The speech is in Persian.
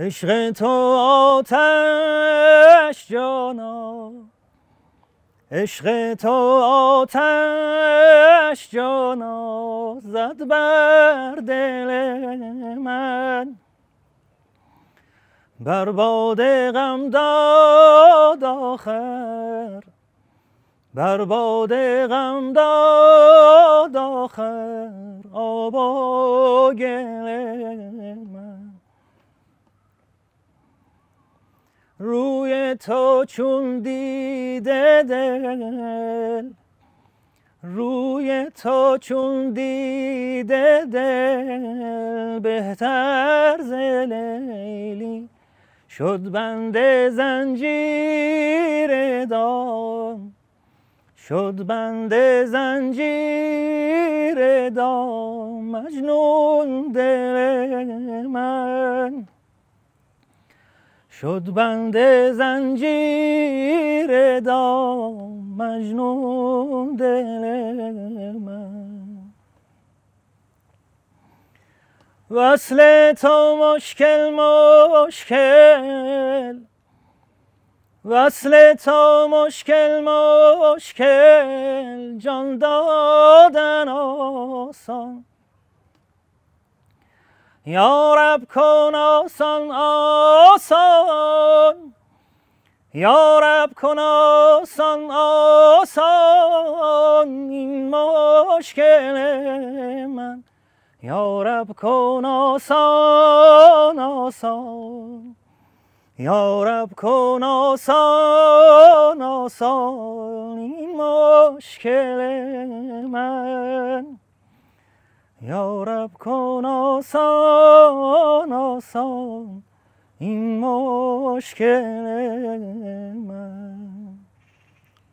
عشق تو آتش جانا عشق تو آتش جانا زد بر دل من بر باد غم داد آخر بر باد غم داد آخر آباگ روی تو چون دیده دل روی تو چون دیده دل بهتر زلیلی شد بند زنجیر دام شد بند زنجیر دام مجنون دل من شد بند زنجیر دام مجنون دل من وصل تو مشکل مشکل وصل تو مشکل مشکل جان دادن آسان یارب کن آسان آسان یارب کن آسان آسان این مشکل من یارب کن آسان آسان یارب کن آسان آسان این مشکل من یارب کن آسان آسان این hoş geldin.